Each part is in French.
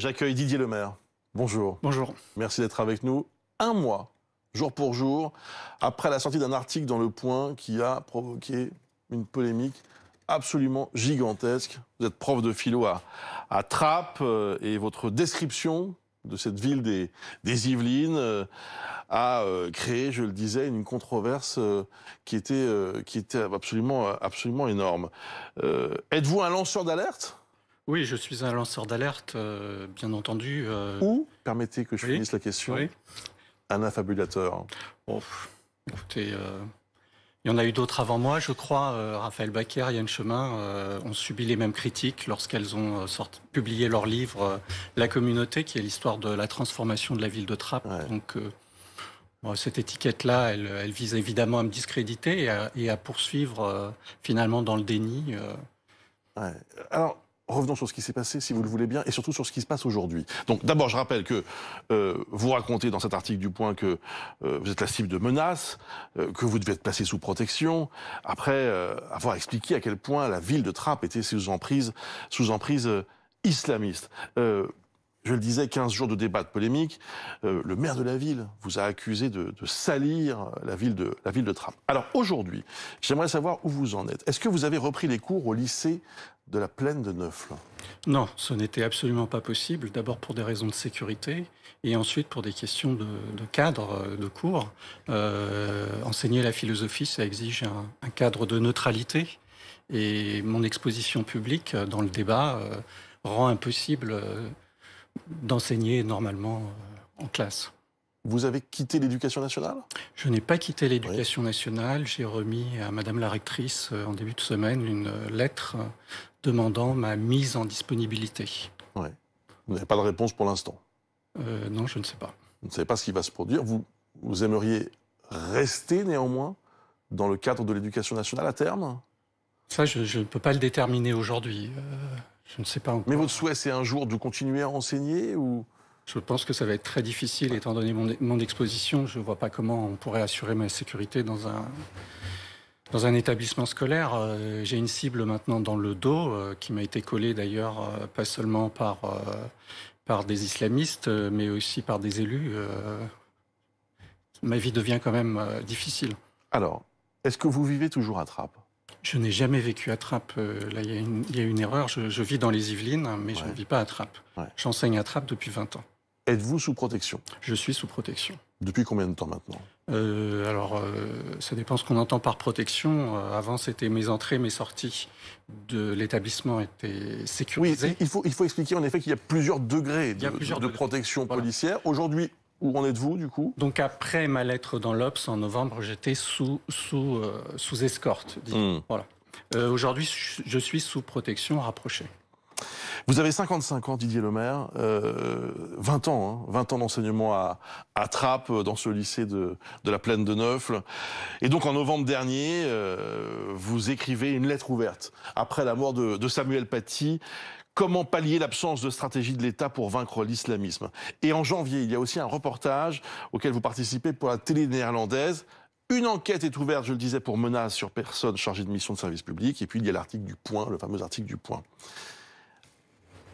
J'accueille Didier Lemaire. Bonjour. Bonjour. Merci d'être avec nous. Un mois, jour pour jour, après la sortie d'un article dans Le Point qui a provoqué une polémique absolument gigantesque. Vous êtes prof de philo à, à euh, et votre description de cette ville des, Yvelines euh, a euh, créé, je le disais, une controverse qui était, qui était absolument, absolument énorme. Êtes-vous un lanceur d'alerte oui, je suis un lanceur d'alerte, euh, bien entendu. Euh. Ou, permettez que je finisse la question, un affabulateur. écoutez, euh, il y en a eu d'autres avant moi, je crois. Raphaël Baquer, Yann Chemin ont subi les mêmes critiques lorsqu'elles ont sorti, publié leur livre La communauté, qui est l'histoire de la transformation de la ville de trappe Donc, cette étiquette-là, elle, vise évidemment à me discréditer et à, poursuivre finalement dans le déni. Alors, revenons sur ce qui s'est passé, si vous le voulez bien, et surtout sur ce qui se passe aujourd'hui. Donc d'abord, je rappelle que euh, vous racontez dans cet article du Point que euh, vous êtes la cible de menaces, euh, que vous devez être placé sous protection, après avoir expliqué à quel point la ville de Trappe était sous emprise, sous emprise islamiste je le disais, 15 jours de débat, de polémique. Euh, le maire de la ville vous a accusé de, salir la ville de, la ville de Alors aujourd'hui, j'aimerais savoir où vous en êtes. Est-ce que vous avez repris les cours au lycée de la plaine de Neufle Non, ce n'était absolument pas possible. D'abord pour des raisons de sécurité et ensuite pour des questions de, cadre de cours. Euh, enseigner la philosophie, ça exige un, cadre de neutralité. Et mon exposition publique dans le débat euh, rend impossible d'enseigner normalement euh, en classe. Vous avez quitté l'éducation nationale Je n'ai pas quitté l'éducation nationale. J'ai remis à Madame la rectrice euh, en début de semaine une euh, lettre demandant ma mise en disponibilité. Oui. Vous n'avez pas de réponse pour l'instant Non, je ne sais pas. Vous ne savez pas ce qui va se produire. Vous, vous aimeriez rester néanmoins dans le cadre de l'éducation nationale à terme Ça, je, ne peux pas le déterminer aujourd'hui. Je ne sais pas Mais votre souhait, c'est un jour de continuer à enseigner ou Je pense que ça va être très difficile, étant donné mon, exposition. Je ne vois pas comment on pourrait assurer ma sécurité dans un, dans un établissement scolaire. Euh, j'ai une cible maintenant dans le dos, euh, qui m'a été collée d'ailleurs, euh, pas seulement par, par des islamistes, mais aussi par des élus. ma vie devient quand même difficile. Alors, est-ce que vous vivez toujours à Trappes je n'ai jamais vécu à trappe euh, Là, il y, a une erreur. Je, vis dans les Yvelines, hein, mais je ne vis pas à trappe J'enseigne à trappe depuis 20 ans. Êtes-vous sous protection Je suis sous protection. Depuis combien de temps maintenant euh, Alors, euh, ça dépend ce qu'on entend par protection. avant, c'était mes entrées, mes sorties de l'établissement étaient sécurisées. Oui, il faut, il faut expliquer en effet qu'il y a plusieurs degrés de, protection policière. Aujourd'hui, où en êtes-vous du coup Donc après ma lettre dans l'Obs en novembre, j'étais sous sous euh, sous escorte. Hmm. Voilà. Euh, aujourd'hui, je suis sous protection rapprochée. Vous avez 55 ans, Didier Lemaire, 20 euh, ans, 20 hein, ans d'enseignement à, Trappes, euh, dans ce lycée de, la Plaine de Neufle. Et donc en novembre dernier, euh, vous écrivez une lettre ouverte après la mort de, de Samuel Paty. Comment pallier l'absence de stratégie de l'État pour vaincre l'islamisme Et en janvier, il y a aussi un reportage auquel vous participez pour la télé néerlandaise. Une enquête est ouverte, je le disais, pour menaces sur personne chargée de mission de service public. Et puis, il y a l'article du Point, le fameux article du Point.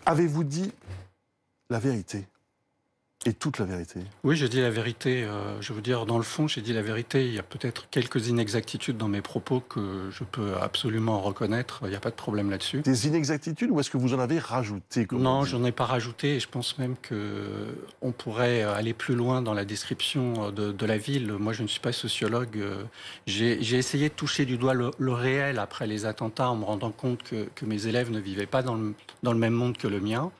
Avez-vous dit la vérité et toute la vérité Oui, j'ai dit la vérité. Euh, je veux dire, dans le fond, j'ai dit la vérité. Il y a peut-être quelques inexactitudes dans mes propos que je peux absolument reconnaître. Il n'y a pas de problème là-dessus. Des inexactitudes ou est-ce que vous en avez rajouté Non, j'en ai pas rajouté. je pense même qu'on pourrait aller plus loin dans la description de, la ville. Moi, je ne suis pas sociologue. J'ai essayé de toucher du doigt le, réel après les attentats en me rendant compte que, mes élèves ne vivaient pas dans le même monde que le mien.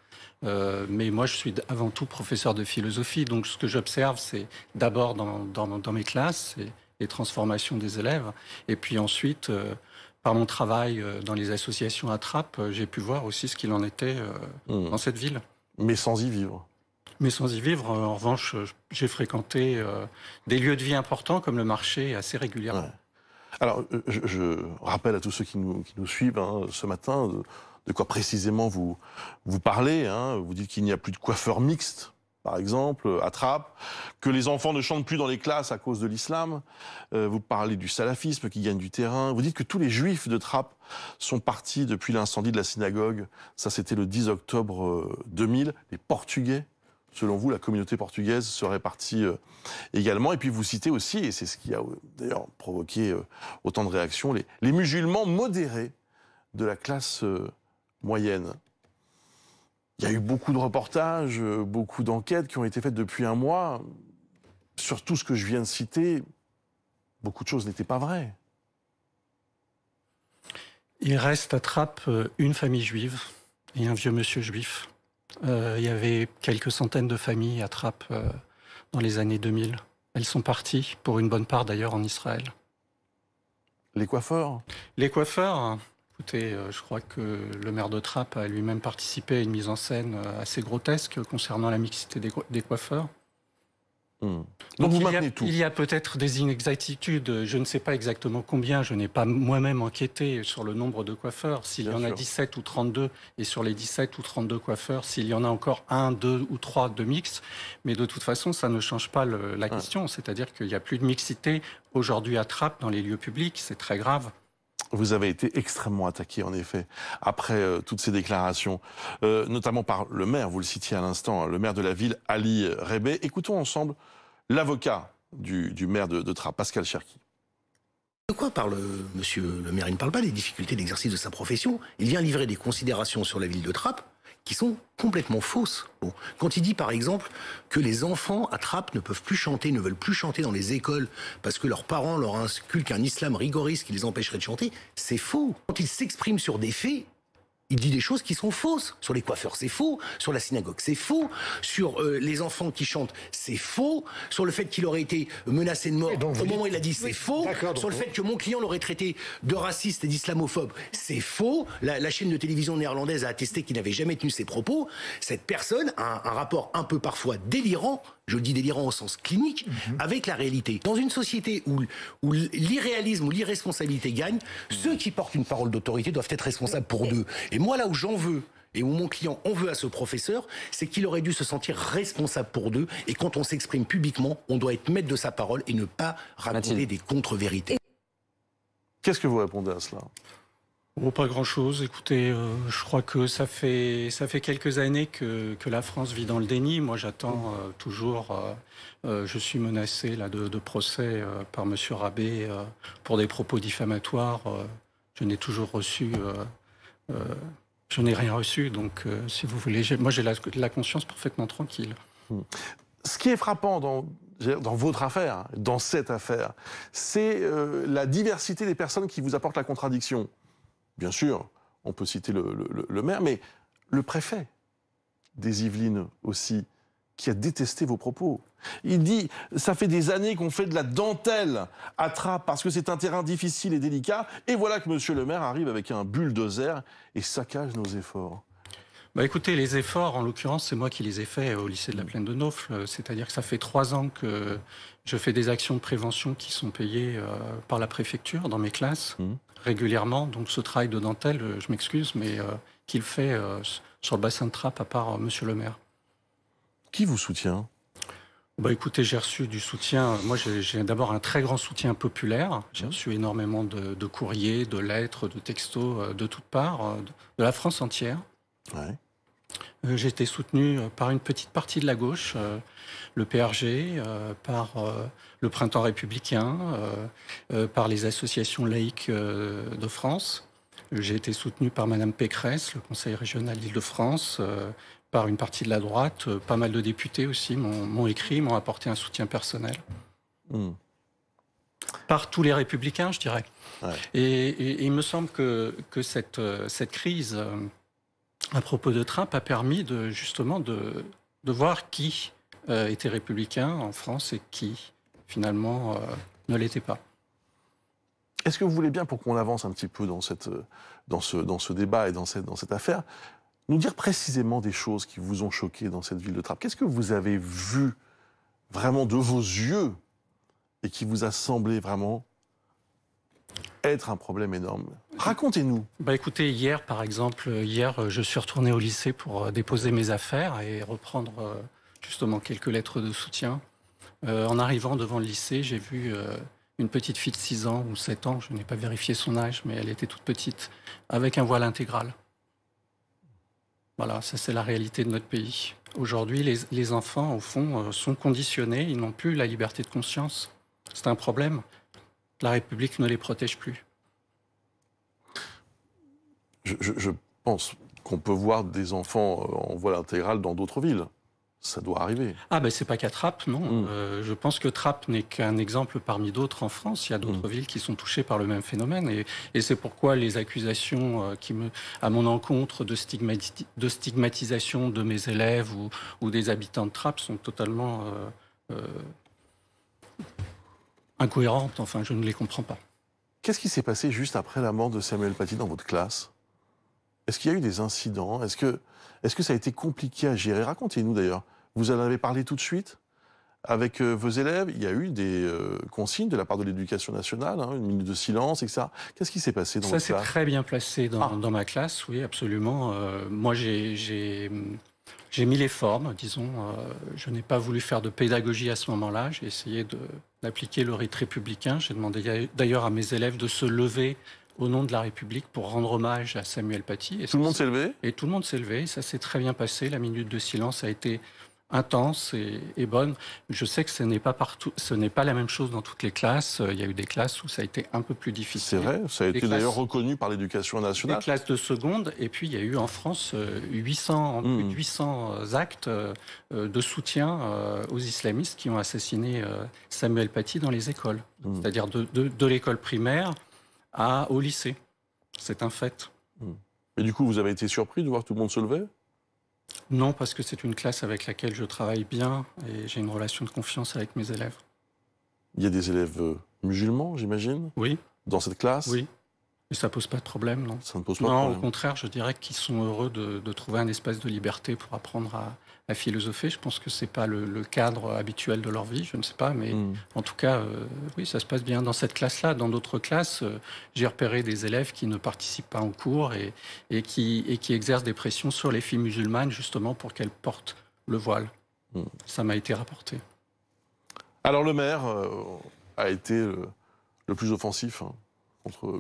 Euh, mais moi, je suis avant tout professeur de philosophie, donc ce que j'observe, c'est d'abord dans, mes classes, les transformations des élèves, et puis ensuite, euh, par mon travail euh, dans les associations à j'ai pu voir aussi ce qu'il en était hmm. dans cette ville. Mais sans y vivre. Mais sans y vivre, en revanche, j'ai fréquenté des lieux de vie importants comme le marché assez régulièrement. Alors, je, rappelle à tous ceux qui nous, suivent hein, ce matin de quoi précisément vous, vous parlez. Hein. Vous dites qu'il n'y a plus de coiffeurs mixtes, par exemple, à Trappes, que les enfants ne chantent plus dans les classes à cause de l'islam. Euh, vous parlez du salafisme qui gagne du terrain. Vous dites que tous les juifs de Trappes sont partis depuis l'incendie de la synagogue. Ça, c'était le 10 octobre 2000. Euh, les Portugais selon vous, la communauté portugaise serait partie euh, également. Et puis vous citez aussi, et c'est ce qui a d'ailleurs provoqué autant de réactions, les, musulmans modérés de la classe moyenne. Il y a eu beaucoup de reportages, euh, beaucoup d'enquêtes qui ont été faites depuis un mois. Sur tout ce que je viens de citer, beaucoup de choses n'étaient pas vraies. Il reste à Trappes euh, une famille juive et un vieux monsieur juif. Euh, il y avait quelques centaines de familles à Trappes dans les années 2000. Elles sont parties, pour une bonne part d'ailleurs, en Israël. Les coiffeurs Les coiffeurs, Écoutez, euh, je crois que le maire de Trappes a lui-même participé à une mise en scène euh, assez grotesque concernant la mixité des, coiffeurs. Hmm. Donc, vous il, y a, tout. il y a peut-être des inexactitudes. Je ne sais pas exactement combien. Je n'ai pas moi-même enquêté sur le nombre de coiffeurs. S'il y en a 17 ou 32, et sur les 17 ou 32 coiffeurs, s'il y en a encore un, deux ou trois de mix. Mais de toute façon, ça ne change pas la ah. question. C'est-à-dire qu'il n'y a plus de mixité aujourd'hui à Trappes dans les lieux publics. C'est très grave vous avez été extrêmement attaqué, en effet, après euh, toutes ces déclarations, euh, notamment par le maire, vous le citiez à l'instant, hein, le maire de la ville, Ali Rebe. Écoutons ensemble l'avocat du, maire de, Trappe, Pascal Cherki. De quoi parle monsieur le maire Il ne parle pas des difficultés d'exercice de sa profession. Il vient livrer des considérations sur la ville de Trappe qui sont complètement fausses. Quand il dit par exemple que les enfants attrapes ne peuvent plus chanter, ne veulent plus chanter dans les écoles parce que leurs parents leur inculquent un islam rigoriste qui les empêcherait de chanter, c'est faux. Quand il s'exprime sur des faits, il dit des choses qui sont fausses. Sur les coiffeurs, c'est faux. Sur la synagogue, c'est faux. Sur euh, les enfants qui chantent, c'est faux. Sur le fait qu'il aurait été menacé de mort, au moment où il a dit, c'est faux. Sur le fait que mon client l'aurait traité de raciste et d'islamophobe, c'est faux. La, chaîne de télévision néerlandaise a attesté qu'il n'avait jamais tenu ses propos. Cette personne a un rapport un peu parfois délirant je dis délirant au sens clinique, mhm. avec la réalité. Dans une société où, où l'irréalisme ou l'irresponsabilité gagne, mhm. ceux qui portent une parole d'autorité doivent être responsables pour deux. Et moi, là où j'en veux, et où mon client en veut à ce professeur, c'est qu'il aurait dû se sentir responsable pour deux. Et quand on s'exprime publiquement, on doit être maître de sa parole et ne pas raconter des contre-vérités. Qu'est-ce que vous répondez à cela Oh, pas grand-chose. Écoutez, euh, je crois que ça fait ça fait quelques années que, la France vit dans le déni. Moi, j'attends euh, toujours. Euh, je suis menacé là de, procès par Monsieur Rabé pour des propos diffamatoires. je n'ai toujours reçu. je n'ai rien reçu. Donc, si vous voulez, moi, j'ai la, la, conscience parfaitement tranquille. Hmm. Ce qui est frappant dans dans votre affaire, hein, dans cette affaire, c'est la diversité des personnes qui vous apportent la contradiction bien sûr, on peut citer le, maire, mais le préfet des Yvelines aussi, qui a détesté vos propos. Il dit, ça fait des années qu'on fait de la dentelle à trappe parce que c'est un terrain difficile et délicat. Et voilà que Monsieur le maire arrive avec un bulldozer et saccage nos efforts bah Écoutez, les efforts, en l'occurrence, c'est moi qui les ai faits au lycée de la mm. Plaine de Naufle. Euh, c'est-à-dire que ça fait trois ans que je fais des actions de prévention qui sont payées euh, par la préfecture dans mes classes mm. régulièrement. Donc ce travail de dentelle, euh, je m'excuse, mais qu'il fait sur le bassin de trappe à part M. Monsieur le maire. Qui vous soutient bah écoutez, j'ai reçu du soutien. Moi, j'ai d'abord un très grand soutien populaire. J'ai mm. reçu énormément de, courriers, de lettres, de textos de toutes parts, de, la France entière. Ouais. Euh, j'ai été soutenu euh, par une petite partie de la gauche, euh, le PRG, par le Printemps républicain, par les associations laïques de France. J'ai été soutenu par Madame Pécresse, le Conseil régional d'Île-de-France, par une partie de la droite. Pas mal de députés aussi m'ont écrit, m'ont apporté un soutien personnel. Hmm. Par tous les républicains, je dirais. Et, il me semble que, que cette, cette crise à propos de Trump, a permis de, justement de, voir qui euh, était républicain en France et qui, finalement, euh, ne l'était pas. Est-ce que vous voulez bien, pour qu'on avance un petit peu dans, euh, ce, débat et dans cette, affaire, nous dire précisément des choses qui vous ont choqué dans cette ville de Trump Qu'est-ce que vous avez vu vraiment de vos yeux et qui vous a semblé vraiment être un problème énorme Racontez-nous. Bah écoutez, hier par exemple, hier euh, je suis retourné au lycée pour euh, déposer mes affaires et reprendre euh, justement quelques lettres de soutien. en arrivant devant le lycée, j'ai vu une petite fille de 6 ans ou 7 ans, je n'ai pas vérifié son âge, mais elle était toute petite, avec un voile intégral. Voilà, ça c'est la réalité de notre pays. Aujourd'hui, les, enfants, au fond, sont conditionnés, ils n'ont plus la liberté de conscience. C'est un problème. La République ne les protège plus je, pense qu'on peut voir des enfants euh, en voile intégrale dans d'autres villes. Ça doit arriver. Ah ben c'est pas qu'à Trappes, non. Hmm. Euh, je pense que Trappes n'est qu'un exemple parmi d'autres en France. Il y a d'autres hmm. villes qui sont touchées par le même phénomène. Et, c'est pourquoi les accusations euh, qui me, à mon encontre de, stigmatisation de mes élèves ou, des habitants de Trappes sont totalement incohérentes. Enfin, je ne les comprends pas. Qu'est-ce qui s'est passé juste après la mort de Samuel Paty dans votre classe est-ce qu'il y a eu des incidents Est-ce que, est que ça a été compliqué à gérer Racontez-nous d'ailleurs. Vous en avez parlé tout de suite avec euh, vos élèves, il y a eu des euh, consignes de la part de l'éducation nationale, hein, une minute de silence, etc. Qu'est-ce qui s'est passé dans Ça s'est très bien placé ah. dans, ma classe, oui, absolument. Euh, moi, j'ai mis les formes, disons. je n'ai pas voulu faire de pédagogie à ce moment-là. J'ai essayé d'appliquer le rite républicain. J'ai demandé d'ailleurs à mes élèves de se lever au nom de la République pour rendre hommage à Samuel Paty. Et tout le monde s'est levé Et tout le monde s'est levé. ça s'est très bien passé. La minute de silence a été intense et, bonne. Je sais que ce n'est pas partout, ce n'est pas la même chose dans toutes les classes. Il y a eu des classes où ça a été un peu plus difficile. C'est vrai, ça a été d'ailleurs reconnu par l'éducation nationale. Des classes de seconde, et puis il y a eu en France 800, euh, plus 800 hmm. actes euh, de soutien euh, aux islamistes qui ont assassiné Samuel Paty dans les écoles, hmm. c'est-à-dire de, de l'école primaire à, au lycée. C'est un fait. Hmm. Et du coup, vous avez été surpris de voir tout le monde se lever Non, parce que c'est une classe avec laquelle je travaille bien et j'ai une relation de confiance avec mes élèves. Il y a des élèves euh, musulmans, j'imagine Oui. Dans cette classe Oui. Et ça pose pas de problème, non Ça ne pose pas non, de problème. au contraire, je dirais qu'ils sont heureux de, trouver un espace de liberté pour apprendre à, à philosopher. Je pense que c'est pas le, cadre habituel de leur vie, je ne sais pas, mais hmm. en tout cas, euh, oui, ça se passe bien dans cette classe-là. Dans d'autres classes, euh, j'ai repéré des élèves qui ne participent pas en cours et, et, qui, et qui exercent des pressions sur les filles musulmanes justement pour qu'elles portent le voile. Hmm. Ça m'a été rapporté. Alors le maire euh, a été le, plus offensif. Hein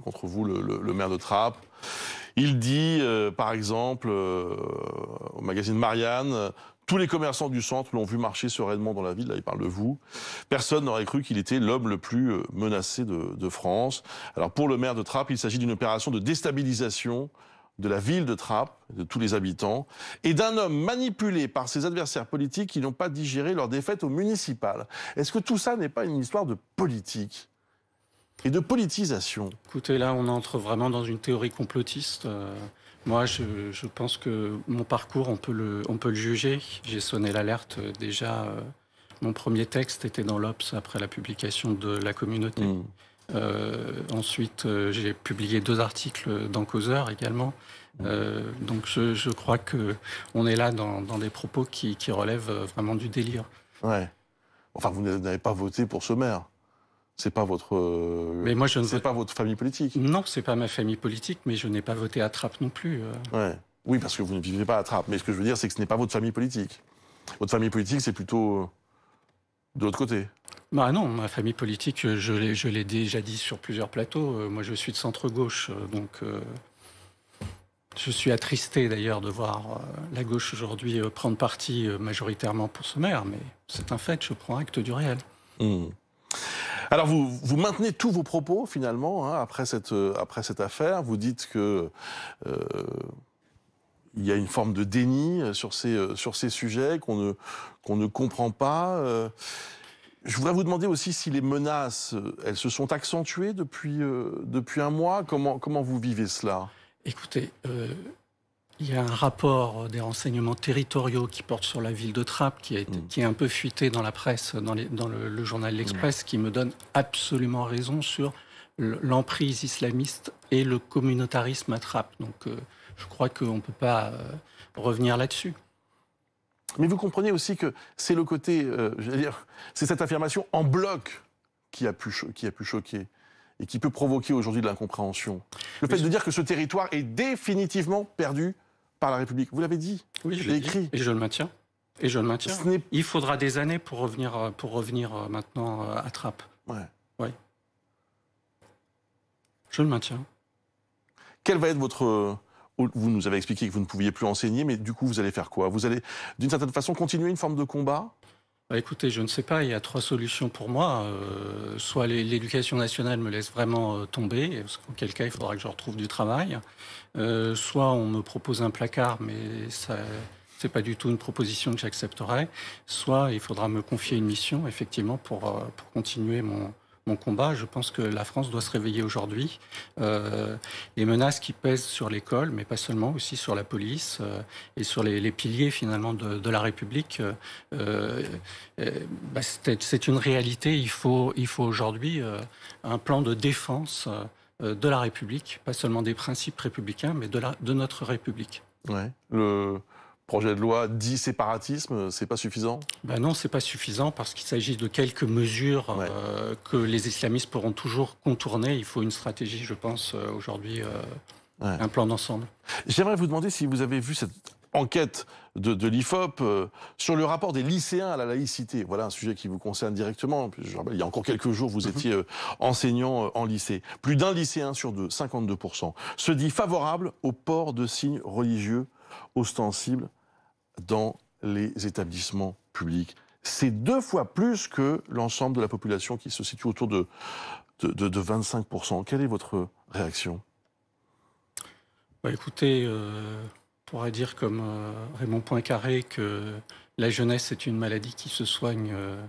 contre, vous, le, maire de Trappes. Il dit, euh, par exemple, euh, au magazine Marianne, tous les commerçants du centre l'ont vu marcher sereinement dans la ville, là il parle de vous. Personne n'aurait cru qu'il était l'homme le plus euh, menacé de, France. Alors pour le maire de Trappes, il s'agit d'une opération de déstabilisation de la ville de Trappes, de tous les habitants, et d'un homme manipulé par ses adversaires politiques qui n'ont pas digéré leur défaite au municipal. Est-ce que tout ça n'est pas une histoire de politique et de politisation Écoutez, là, on entre vraiment dans une théorie complotiste. Euh, moi, je, pense que mon parcours, on peut le, on peut le juger. J'ai sonné l'alerte euh, déjà. Euh, mon premier texte était dans l'Obs après la publication de La Communauté. Hmm. ensuite, j'ai publié deux articles dans Causeur également. donc je, crois que on est là dans, des propos qui, qui, relèvent vraiment du délire. Ouais. Enfin, vous n'avez pas voté pour ce maire. C'est pas votre. Euh, mais moi, je ne sais pas votre famille politique. Non, c'est pas ma famille politique, mais je n'ai pas voté à Trappe non plus. Euh. Oui, parce que vous ne vivez pas à Trappe. Mais ce que je veux dire, c'est que ce n'est pas votre famille politique. Votre famille politique, c'est plutôt euh, de l'autre côté. Bah non, ma famille politique, je l'ai déjà dit sur plusieurs plateaux. Moi, je suis de centre-gauche, donc je suis attristé d'ailleurs de voir la gauche aujourd'hui prendre parti majoritairement pour ce maire, mais c'est un fait, je prends acte du réel. Hmm. Alors vous, maintenez tous vos propos finalement hein, après, cette, euh, après cette affaire. Vous dites que euh, il y a une forme de déni euh, sur ces, sur ces sujets qu'on ne, qu'on ne comprend pas. je voudrais vous demander aussi si les menaces, elles se sont accentuées depuis, depuis un mois. Comment, comment vous vivez cela Écoutez, il y a un rapport euh, des renseignements territoriaux qui porte sur la ville de Trappes, mm. qui, est un peu fuité dans la presse, dans, le, journal mm. L'Express, qui me donne absolument raison sur l'emprise islamiste et le communautarisme à Trappes. Donc euh, je crois qu'on ne peut pas euh, revenir là-dessus. Mais vous comprenez aussi que c'est le côté, c'est cette affirmation en bloc qui qui a pu choquer et qui peut provoquer aujourd'hui de l'incompréhension. Le fait de dire que ce territoire est définitivement perdu par la République. Vous l'avez dit. Oui, je écrit. Et je le maintiens. Et je le maintiens. Il faudra des années pour revenir, euh, pour revenir euh, maintenant euh, à trappe Oui. Je le maintiens. Quel va être votre... Vous nous avez expliqué que vous ne pouviez plus enseigner, mais du coup, vous allez faire quoi Vous allez, d'une certaine façon, continuer une forme de combat bah, écoutez, je ne sais pas, il y a trois solutions pour moi. Euh, soit l'éducation nationale me laisse vraiment euh, parce qu'en quel cas il faudra que je retrouve du travail. Euh, soit on me propose un placard, mais ça, c'est pas du tout une proposition que j'accepterai. Soit il faudra me confier une mission, effectivement, pour, pour continuer mon, mon combat. Je pense que la France doit se réveiller aujourd'hui. les euh, menaces qui pèsent sur l'école, mais pas seulement, aussi sur la police euh, et sur les, piliers finalement de, la République, euh, bah, c'est une réalité. Il faut, il faut aujourd'hui un plan de défense de la République, pas seulement des principes républicains, mais de, de notre République. Ouais projet de loi dit séparatisme, c'est pas suffisant ben Non, c'est pas suffisant parce qu'il s'agit de quelques mesures euh, que les islamistes pourront toujours contourner. Il faut une stratégie, je pense, euh, aujourd'hui, euh, un plan d'ensemble. J'aimerais vous demander si vous avez vu cette enquête de, l'IFOP sur le rapport des lycéens à la laïcité. Voilà un sujet qui vous concerne directement. il y a encore quelques jours, vous mhm. étiez enseignant en lycée. Plus d'un lycéen sur deux, 52%, se dit favorable au port de signes religieux ostensibles dans les établissements publics. C'est deux fois plus que l'ensemble de la population qui se situe autour de, de, 25%. Quelle est votre réaction bah, Écoutez, euh, on pourrait dire comme euh, Raymond Poincaré que la jeunesse est une maladie qui se soigne euh,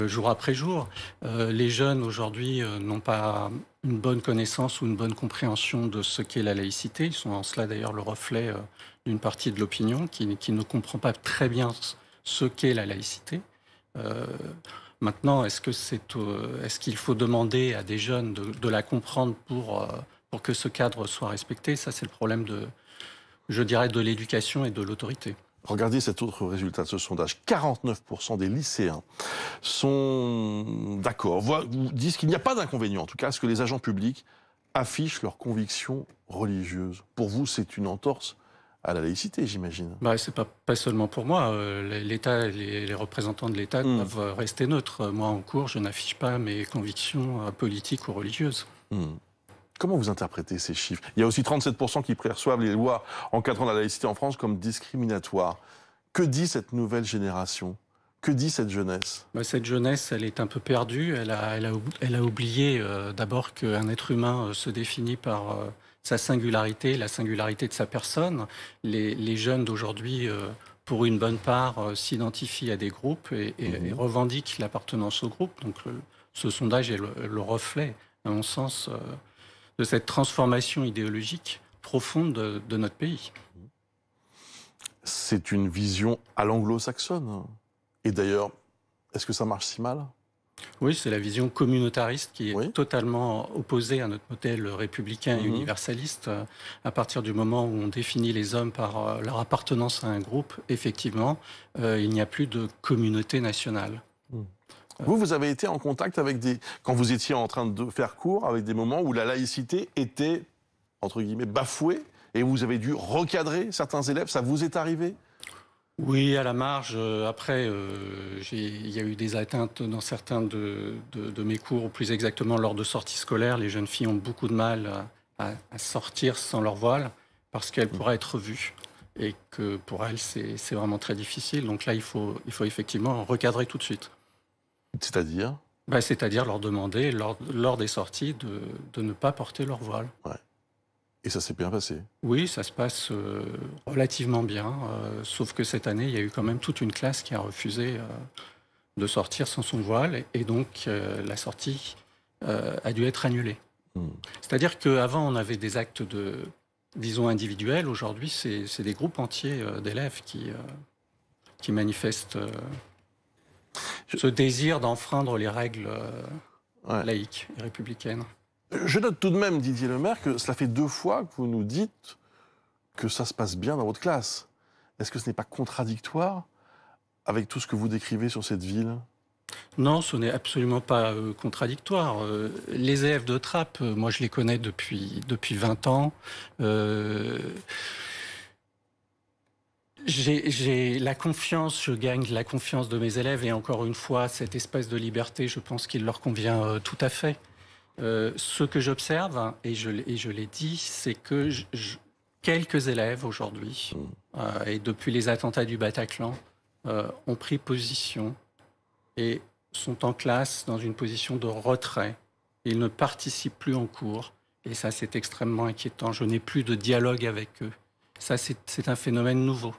euh, jour après jour. Euh, les jeunes aujourd'hui euh, n'ont pas une bonne connaissance ou une bonne compréhension de ce qu'est la laïcité. Ils sont en cela d'ailleurs le reflet d'une partie de l'opinion qui, ne comprend pas très bien ce qu'est la laïcité. maintenant, est-ce est qu'il faut demander à des jeunes de, la comprendre pour pour que ce cadre soit respecté Ça, c'est le problème de, je dirais, de l'éducation et de l'autorité. Regardez cet autre résultat de ce sondage. 49% des lycéens sont d'accord, disent qu'il n'y a pas d'inconvénient en tout cas à ce que les agents publics affichent leurs convictions religieuses. Pour vous, c'est une entorse à la laïcité, j'imagine. Ce bah, c'est pas, pas seulement pour moi. Euh, L'État, les, représentants de l'État hmm. doivent rester neutres. Euh, moi, en cours, je n'affiche pas mes convictions euh, politiques ou religieuses. Hmm. Comment vous interprétez ces chiffres Il y a aussi 37% qui perçoivent les lois encadrant la laïcité en France comme discriminatoires. Que dit cette nouvelle génération que dit cette jeunesse bah, Cette jeunesse, elle est un peu perdue. Elle a, oublié euh, d'abord qu'un être humain euh, se définit par euh, sa singularité, la singularité de sa personne. Les, jeunes d'aujourd'hui, pour une bonne part, s'identifient à des groupes mhm. et, revendiquent l'appartenance au groupe. Donc ce sondage est le, le reflet, à mon sens, de cette transformation idéologique profonde de, notre pays. C'est une vision à l'anglo-saxonne. Et d'ailleurs, est-ce que ça marche si mal oui, c'est la vision communautariste qui est totalement opposée à notre modèle républicain et mhm. universaliste. Euh, à partir du moment où on définit les hommes par euh, leur appartenance à un groupe, effectivement, euh, il n'y a plus de communauté nationale. Vous, vous avez été en contact avec des, quand vous étiez en train de faire cours, avec des moments où la laïcité était, entre guillemets, bafouée, et vous avez dû recadrer certains élèves, ça vous est arrivé oui, à la marge. Euh, après, euh, il y a eu des atteintes dans certains de, mes cours, plus exactement lors de sorties scolaires. Les jeunes filles ont beaucoup de mal à, à sortir sans leur voile parce qu'elles pourraient être vues et que pour elles, c'est vraiment très difficile. Donc là, il faut, il faut effectivement recadrer tout de suite. C'est-à-dire bah, C'est-à-dire leur demander, lors, des sorties, de, de, ne pas porter leur voile. Ouais. Et ça s'est bien passé Oui, ça se passe euh, relativement bien, euh, sauf que cette année, il y a eu quand même toute une classe qui a refusé euh, de sortir sans son voile, et, donc la sortie a dû être annulée. Hmm. C'est-à-dire qu'avant, on avait des actes de, disons, individuels, aujourd'hui, c'est des groupes entiers d'élèves qui, qui manifestent ce désir d'enfreindre les règles euh, laïques et républicaines. Je note tout de même, Didier maire que cela fait deux fois que vous nous dites que ça se passe bien dans votre classe. Est-ce que ce n'est pas contradictoire avec tout ce que vous décrivez sur cette ville non, ce n'est absolument pas euh, contradictoire. Euh, les élèves de Trappe, moi je les connais depuis, depuis 20 ans j'ai la confiance, je gagne la confiance de mes élèves et encore une fois, cette espèce de liberté, je pense qu'il leur convient euh, tout à fait. Euh, ce que j'observe, et je, je l'ai dit, c'est que quelques élèves aujourd'hui, mm. euh, et depuis les attentats du Bataclan, ont pris position et sont en classe dans une position de retrait. Ils ne participent plus en cours. Et ça, c'est extrêmement inquiétant. Je n'ai plus de dialogue avec eux. Ça, c'est un phénomène nouveau.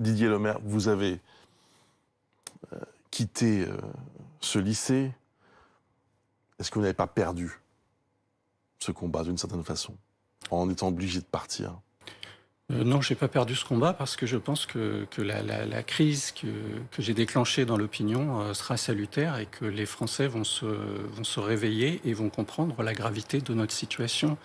Didier Lemaire, vous avez euh, quitté euh, ce lycée. Est-ce que vous n'avez pas perdu ce combat d'une certaine façon, en étant obligé de partir euh, non, je n'ai pas perdu ce combat parce que je pense que, la, crise que, j'ai déclenchée dans l'opinion sera salutaire et que les Français vont se, vont se réveiller et vont comprendre la gravité de notre situation.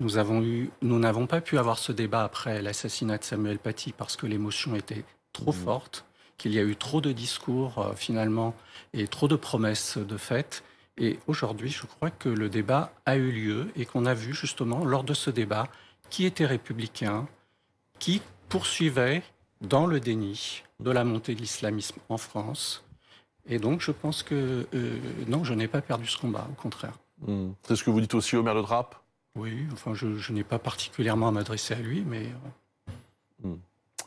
Nous n'avons pas pu avoir ce débat après l'assassinat de Samuel Paty parce que l'émotion était trop mmh. forte, qu'il y a eu trop de discours euh, finalement et trop de promesses de fait. Et aujourd'hui, je crois que le débat a eu lieu et qu'on a vu justement lors de ce débat qui était républicain, qui poursuivait dans le déni de la montée de l'islamisme en France. Et donc, je pense que euh, non, je n'ai pas perdu ce combat, au contraire. Mmh. C'est ce que vous dites aussi au maire de Drape oui, enfin, je, n'ai pas particulièrement à m'adresser à lui, mais. Euh, hmm.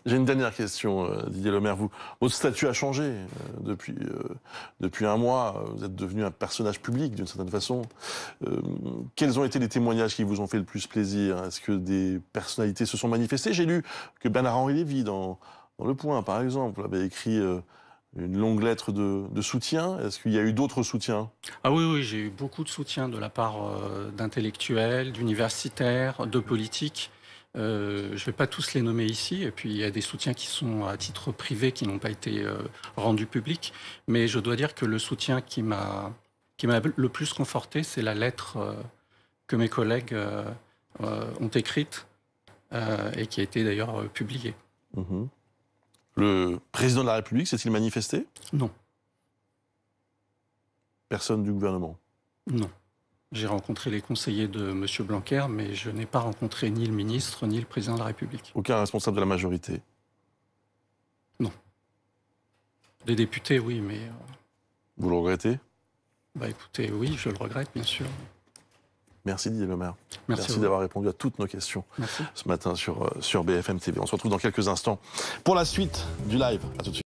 J'ai une dernière question, euh, Didier Lemaire. Vous, votre statut a changé euh, depuis, depuis un mois. Vous êtes devenu un personnage public d'une certaine façon. quels ont été les témoignages qui vous ont fait le plus plaisir Est-ce que des personnalités se sont manifestées J'ai lu que Bernard-Henri Lévy, dans, Le Point par exemple, avait écrit une longue lettre de, soutien. Est-ce qu'il y a eu d'autres soutiens Ah oui, oui, j'ai eu beaucoup de soutien de la part euh, d'intellectuels, d'universitaires, de politiques. Euh, je ne vais pas tous les nommer ici, et puis il y a des soutiens qui sont à titre privé, qui n'ont pas été euh, rendus publics, mais je dois dire que le soutien qui m'a le plus conforté, c'est la lettre que mes collègues ont écrite et qui a été d'ailleurs publiée. Mmh. Le président de la République s'est-il manifesté Non. Personne du gouvernement Non. J'ai rencontré les conseillers de M. Blanquer, mais je n'ai pas rencontré ni le ministre, ni le président de la République. Aucun responsable de la majorité Non. Des députés, oui, mais... Euh, Vous le regrettez Bah écoutez, oui, je le regrette, bien sûr. Merci Didier Lemaire. Merci, Merci d'avoir répondu à toutes nos questions ce matin sur, euh, sur BFM TV. On se retrouve dans quelques instants pour la suite du live. À tout de suite.